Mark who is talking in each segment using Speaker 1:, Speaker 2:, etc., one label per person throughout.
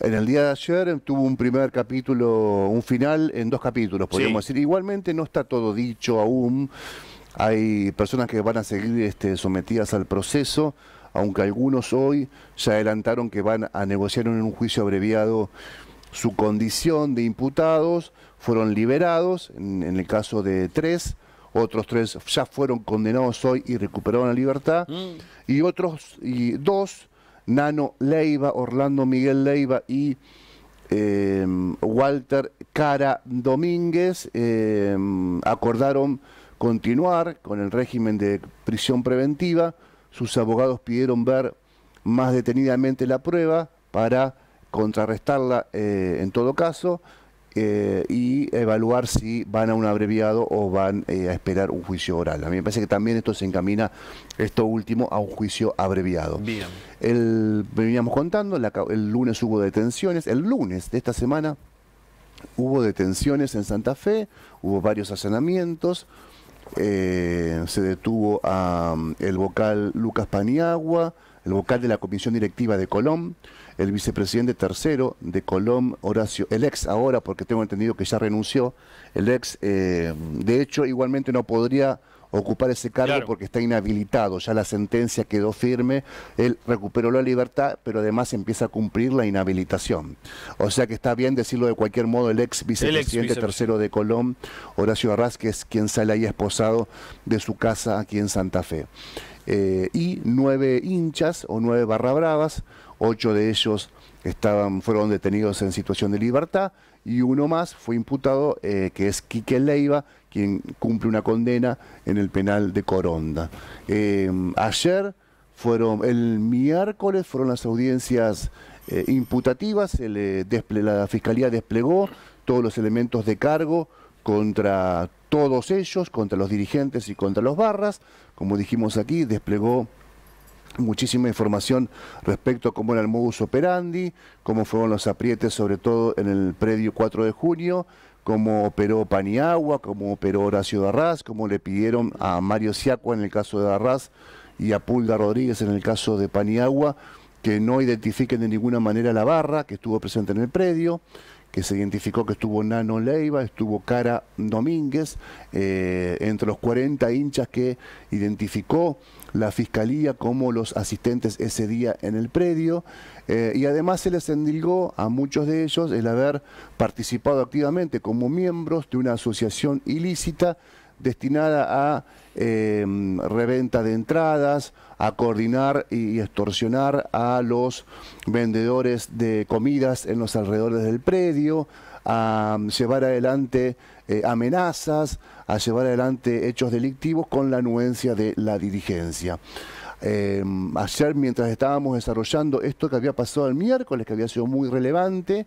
Speaker 1: En el día de ayer tuvo un primer capítulo, un final en dos capítulos, podríamos decir. Igualmente no está todo dicho aún. Hay personas que van a seguir este, sometidas al proceso, aunque algunos hoy ya adelantaron que van a negociar en un juicio abreviado su condición de imputados, fueron liberados, en, el caso de tres, otros tres ya fueron condenados hoy y recuperaron la libertad, mm. y otros, y dos Nano Leiva, Orlando Miguel Leiva y em, Walter Cara Domínguez em, acordaron continuar con el régimen de prisión preventiva. Sus abogados pidieron ver más detenidamente la prueba para contrarrestarla eh, en todo caso. Eh, y evaluar si van a un abreviado o van eh, a esperar un juicio oral. A mí me parece que también esto se encamina, esto último, a un juicio abreviado. Bien. veníamos contando, el lunes hubo detenciones, el lunes de esta semana hubo detenciones en Santa Fe, hubo varios hacenamientos eh, se detuvo a mm, el vocal Lucas Paniagua, el vocal de la Comisión Directiva de Colón, el vicepresidente tercero de Colón, Horacio, el ex ahora, porque tengo entendido que ya renunció, el ex, eh, de hecho, igualmente no podría ocupar ese cargo porque está inhabilitado, ya la sentencia quedó firme, él recuperó la libertad, pero además empieza a cumplir la inhabilitación. O sea que está bien decirlo de cualquier modo, el ex vicepresidente, tercero de Colón, Horacio es quien sale ahí esposado de su casa aquí en Santa Fe. Eh, y nueve hinchas o nueve barra bravas, ocho de ellos estaban, fueron detenidos en situación de libertad y uno más fue imputado, eh, que es Quique Leiva, quien cumple una condena en el penal de Coronda. Eh, ayer fueron, el miércoles fueron las audiencias imputativas, la Fiscalía desplegó todos los elementos de cargo, contra todos ellos, contra los dirigentes y contra los barras. Como dijimos aquí, desplegó muchísima información respecto a cómo era el modus operandi, cómo fueron los aprietes, sobre todo en el predio 4 de junio, cómo operó Paniagua, cómo operó Horacio Darraz, cómo le pidieron a Mario Siacua en el caso de Darraz y a Pulga Rodríguez en el caso de Paniagua que no identifiquen de ninguna manera la barra que estuvo presente en el predio que se identificó que estuvo Nano Leiva, estuvo Cara Domínguez, eh, entre los 40 hinchas que identificó la fiscalía como los asistentes ese día en el predio. Eh, y además se les endilgó a muchos de ellos el haber participado activamente como miembros de una asociación ilícita destinada a em, reventa de entradas, a coordinar y extorsionar a los vendedores de comidas en los alrededores del predio, a em, llevar adelante eh, amenazas, a llevar adelante hechos delictivos con la anuencia de la dirigencia. Em, ayer, mientras estábamos desarrollando esto que había pasado el miércoles, que había sido muy relevante,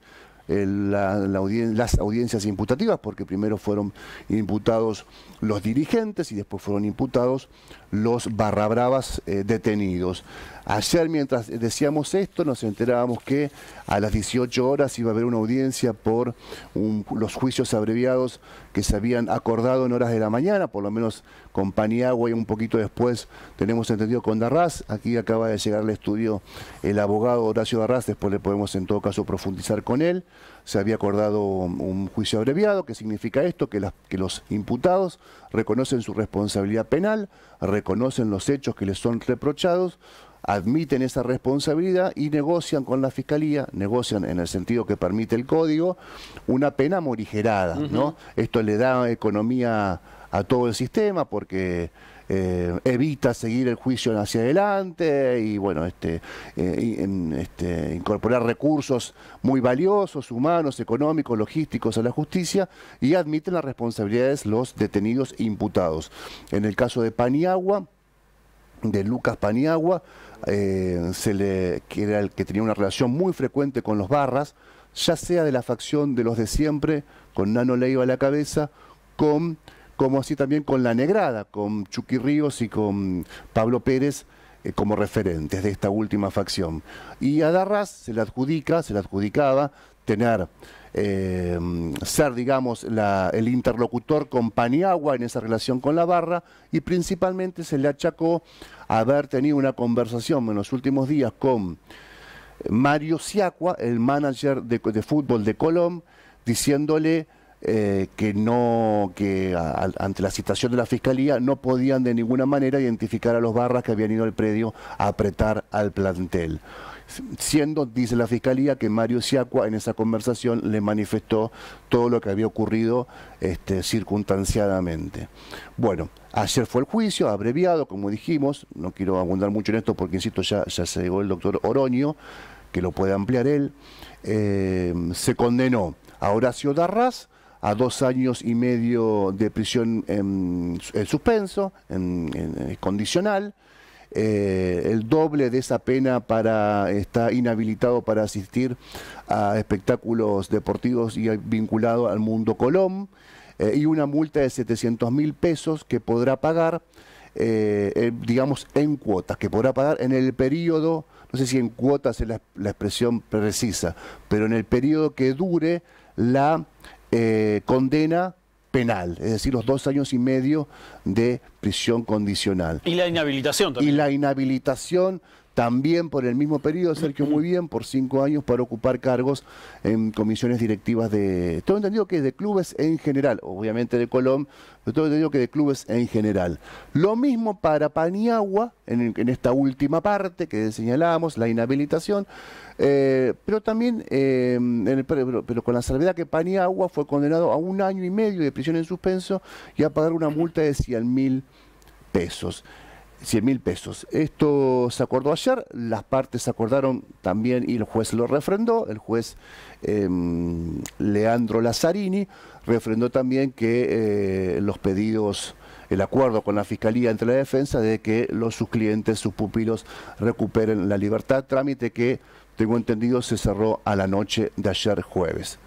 Speaker 1: las audiencias imputativas, porque primero fueron imputados los dirigentes y después fueron imputados los barrabravas eh, detenidos. Ayer, mientras decíamos esto, nos enterábamos que a las 18 horas iba a haber una audiencia por los juicios abreviados que se habían acordado en horas de la mañana, por lo menos con Paniagua y un poquito después tenemos entendido con Darras, Aquí acaba de llegar al estudio el abogado Horacio Darras después le podemos en todo caso profundizar con él se había acordado un juicio abreviado, que significa esto, que, los imputados reconocen su responsabilidad penal, reconocen los hechos que les son reprochados, admiten esa responsabilidad y negocian con la fiscalía, negocian en el sentido que permite el código, una pena morigerada, ¿no? Esto le da economía a todo el sistema porque eh, evita seguir el juicio hacia adelante y bueno, este, eh, este, incorporar recursos muy valiosos, humanos, económicos, logísticos a la justicia y admiten las responsabilidades los detenidos imputados. En el caso de Paniagua, de Lucas Paniagua, eh, se le, que era el que tenía una relación muy frecuente con los barras, ya sea de la facción de los de siempre, con Nano Leiva a la cabeza, con como así también con La Negrada, con Chucky Ríos y con Pablo Pérez eh, como referentes de esta última facción. Y a Darras se le adjudica, se le adjudicaba tener, eh, ser, digamos, el interlocutor con Paniagua en esa relación con la barra y principalmente se le achacó haber tenido una conversación en los últimos días con Mario Siacua, el manager de, de fútbol de Colón, diciéndole eh, que no que ante la citación de la fiscalía no podían de ninguna manera identificar a los barras que habían ido al predio a apretar al plantel siendo, dice la fiscalía, que Mario Siacua en esa conversación le manifestó todo lo que había ocurrido este, circunstanciadamente. Bueno, ayer fue el juicio, abreviado, como dijimos, no quiero abundar mucho en esto porque, insisto, ya, se llegó el doctor Oroño, que lo puede ampliar él, eh, se condenó a Horacio Darras a dos años y medio de prisión en, suspenso, en, condicional, eh, el doble de esa pena para está inhabilitado para asistir a espectáculos deportivos y vinculado al mundo Colón, eh, y una multa de 700 mil pesos que podrá pagar, eh, digamos, en cuotas, que podrá pagar en el periodo, no sé si en cuotas es la, la expresión precisa, pero en el periodo que dure la eh, condena penal, es decir, los dos años y medio de prisión condicional. Y la inhabilitación también. Y la inhabilitación también por el mismo periodo, Sergio muy bien, por cinco años, para ocupar cargos en comisiones directivas de. Todo entendido que de clubes en general, obviamente de Colón, pero todo entendido que de clubes en general. Lo mismo para Paniagua, en, esta última parte que señalábamos, la inhabilitación, eh, pero también, eh, en el, pero, pero, con la salvedad que Paniagua fue condenado a un año y medio de prisión en suspenso y a pagar una multa de 100 mil pesos. 100 mil pesos. Esto se acordó ayer, las partes se acordaron también y el juez lo refrendó, el juez em, Leandro Lazzarini refrendó también que eh, los pedidos, el acuerdo con la Fiscalía entre la defensa de que los, sus clientes, sus pupilos recuperen la libertad, trámite que, tengo entendido, se cerró a la noche de ayer jueves.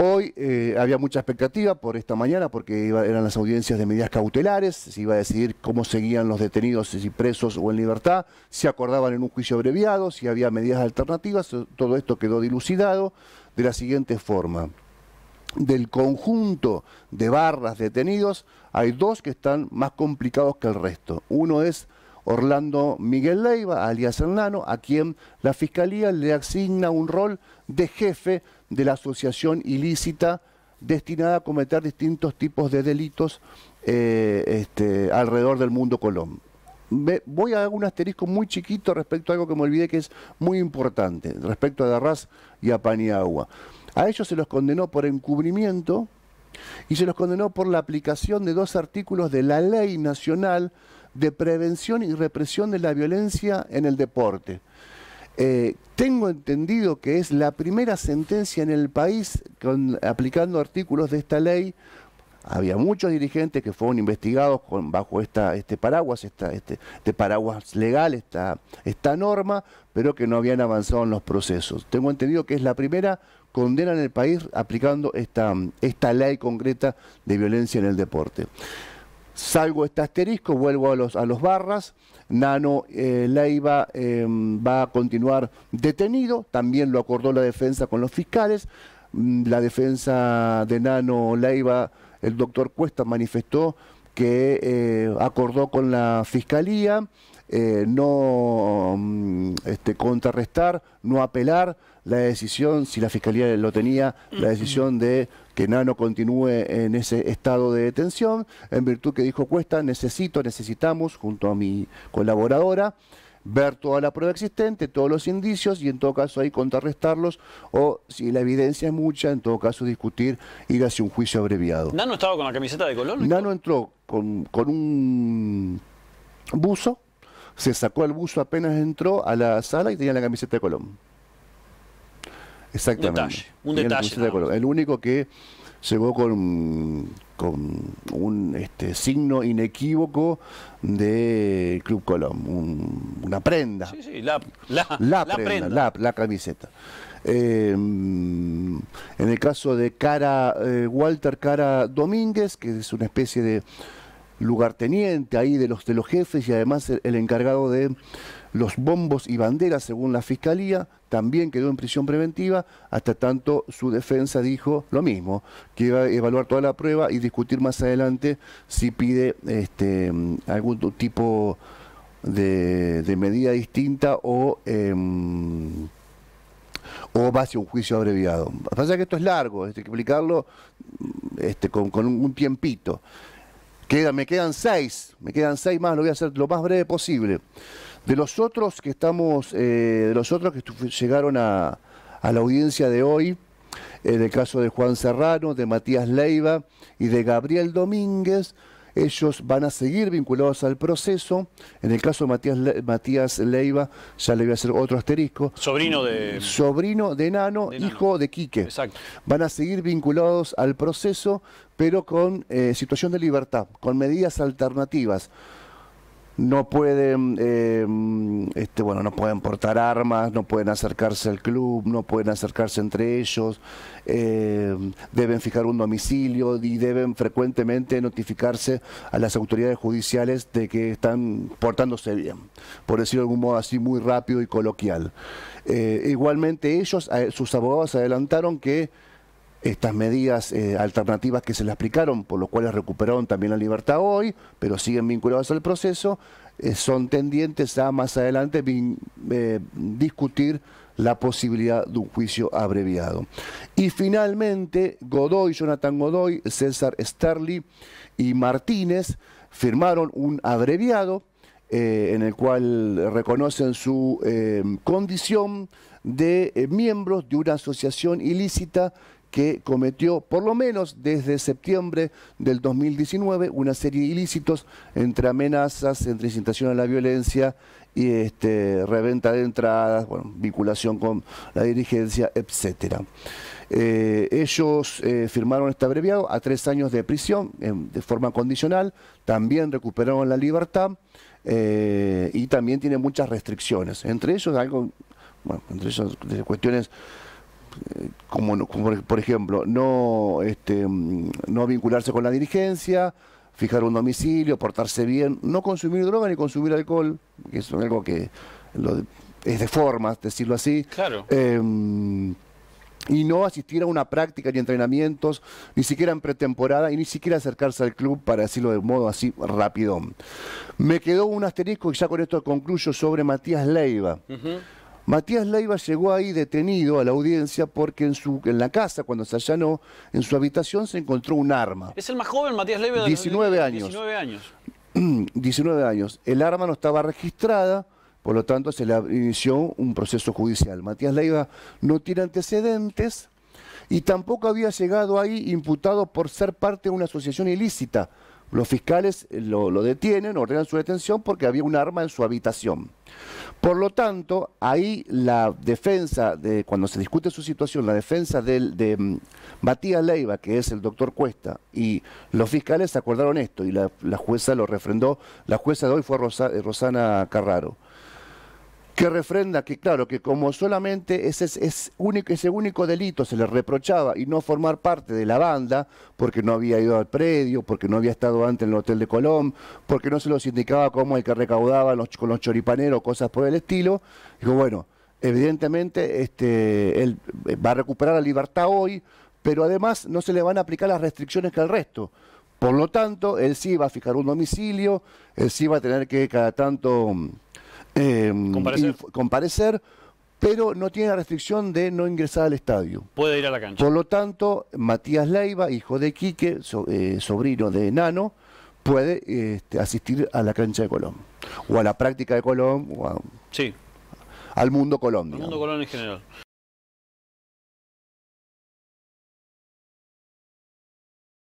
Speaker 1: Hoy eh, había mucha expectativa por esta mañana porque eran las audiencias de medidas cautelares, se iba a decidir cómo seguían los detenidos, y presos o en libertad, si acordaban en un juicio abreviado, si había medidas alternativas, todo esto quedó dilucidado de la siguiente forma. Del conjunto de barras detenidos, hay dos que están más complicados que el resto. Uno es Orlando Miguel Leiva, alias Hernano, a quien la Fiscalía le asigna un rol de jefe de la asociación ilícita destinada a cometer distintos tipos de delitos eh, este, alrededor del mundo Colón. voy a dar un asterisco muy chiquito respecto a algo que me olvidé que es muy importante, respecto a Darras y a Paniagua. A ellos se los condenó por encubrimiento y se los condenó por la aplicación de dos artículos de la Ley Nacional de Prevención y Represión de la Violencia en el Deporte. Eh, tengo entendido que es la primera sentencia en el país aplicando artículos de esta ley. Había muchos dirigentes que fueron investigados bajo esta, este paraguas, este, paraguas legal, esta, esta norma, pero que no habían avanzado en los procesos. Tengo entendido que es la primera condena en el país aplicando esta, esta ley concreta de violencia en el deporte. Salgo este asterisco, vuelvo a los, a los barras. Nano eh, Leiva em, va a continuar detenido, también lo acordó la defensa con los fiscales. Mm, la defensa de Nano Leiva, el doctor Cuesta manifestó que eh, acordó con la fiscalía eh, no mm, este, contrarrestar, no apelar la decisión, si la fiscalía lo tenía, la mm. decisión de que Nano continúe en ese estado de detención, en virtud que dijo Cuesta, necesito, necesitamos, junto a mi colaboradora, ver toda la prueba existente, todos los indicios y en todo caso ahí contrarrestarlos o si la evidencia es mucha, en todo caso discutir, ir hacia un juicio abreviado. ¿Nano estaba con la camiseta de Colón? Nano entró con, con un buzo, se sacó el buzo apenas entró a la sala y tenía la camiseta de Colón. Exactamente. un detalle. El único que llegó con, con un este, signo inequívoco de Club Colón, una prenda. Sí, sí, la, la, la, prenda, La, camiseta. Em, en el caso de Cara, eh, Walter Cara Domínguez, que es una especie de lugarteniente ahí de los, de los jefes y además el, encargado de los bombos y banderas, según la fiscalía, también quedó en prisión preventiva. Hasta tanto, su defensa dijo lo mismo, que iba a evaluar toda la prueba y discutir más adelante si pide este, algún tipo de, medida distinta o. Eh, o va un juicio abreviado. Pasa que esto es largo, hay que explicarlo este, con, con un tiempito me quedan seis, me quedan seis más, lo voy a hacer lo más breve posible. De los otros que estamos, eh, de los otros que llegaron a, a, la audiencia de hoy, en eh, el caso de Juan Serrano, de Matías Leiva y de Gabriel Domínguez, ellos van a seguir vinculados al proceso. En el caso de Matías, Leiva, ya le voy a hacer otro asterisco. Sobrino de... Sobrino de Nano, hijo de Quique. Exacto. Van a seguir vinculados al proceso, pero con eh, situación de libertad, con medidas alternativas no pueden, em, este, bueno, no pueden portar armas, no pueden acercarse al club, no pueden acercarse entre ellos, em, deben fijar un domicilio y deben frecuentemente notificarse a las autoridades judiciales de que están portándose bien, por decirlo de algún modo así muy rápido y coloquial. Eh, igualmente ellos, eh, sus abogados adelantaron que estas medidas eh, alternativas que se le aplicaron, por los cuales recuperaron también la libertad hoy, pero siguen vinculadas al proceso, eh, son tendientes a más adelante eh, discutir la posibilidad de un juicio abreviado. Y finalmente, Godoy, Jonathan Godoy, César Starley y Martínez firmaron un abreviado en el cual reconocen su condición de miembros de una asociación ilícita que cometió, por lo menos desde septiembre del 2019, una serie de ilícitos entre amenazas, entre incitación a la violencia y este, reventa de entradas, bueno, vinculación con la dirigencia, etcétera. Eh, ellos eh, firmaron este abreviado a tres años de prisión de forma condicional, también recuperaron la libertad eh, y también tienen muchas restricciones, entre ellos algo, bueno, entre ellos cuestiones como, por ejemplo, no, este, mm, no vincularse con la dirigencia, fijar un domicilio, portarse bien, no consumir droga ni consumir alcohol, que es algo que es de forma decirlo así. Em, y no asistir a una práctica ni entrenamientos, ni siquiera en pretemporada, y ni siquiera acercarse al club, para decirlo de modo así rápido Me quedó un asterisco, y ya con esto concluyo, sobre Matías Leiva. Matías Leiva llegó ahí detenido a la audiencia porque en, su, en la casa, cuando se allanó, en su habitación se encontró un arma. ¿Es el más joven Matías Leiva? 19 años. 19 años. 19 años. El arma no estaba registrada, por lo tanto se le inició un proceso judicial. Matías Leiva no tiene antecedentes y tampoco había llegado ahí imputado por ser parte de una asociación ilícita los fiscales eh, lo, detienen, ordenan su detención porque había un arma en su habitación. Por lo tanto, ahí la defensa, de, cuando se discute su situación, la defensa del, de mm, Matías Leiva, que es el doctor Cuesta, y los fiscales acordaron esto y la, jueza lo refrendó. La jueza de hoy fue eh, Rosana Carraro que refrenda que, claro, que como solamente ese, único, ese único delito se le reprochaba y no formar parte de la banda, porque no había ido al predio, porque no había estado antes en el Hotel de Colón, porque no se los indicaba como el que recaudaba con los choripaneros, cosas por el estilo, dijo, bueno, evidentemente este, él va a recuperar la libertad hoy, pero además no se le van a aplicar las restricciones que al resto. Por lo tanto, él sí va a fijar un domicilio, él sí va a tener que cada tanto mm, Em, comparecer. pero no tiene la restricción de no ingresar al estadio. Puede ir a la cancha. Por lo tanto, Matías Leiva, hijo de Quique, eh, sobrino de Nano, puede este, asistir a la cancha de Colón, o a la práctica de Colón, o sí. al mundo Colón. mundo Colón en general.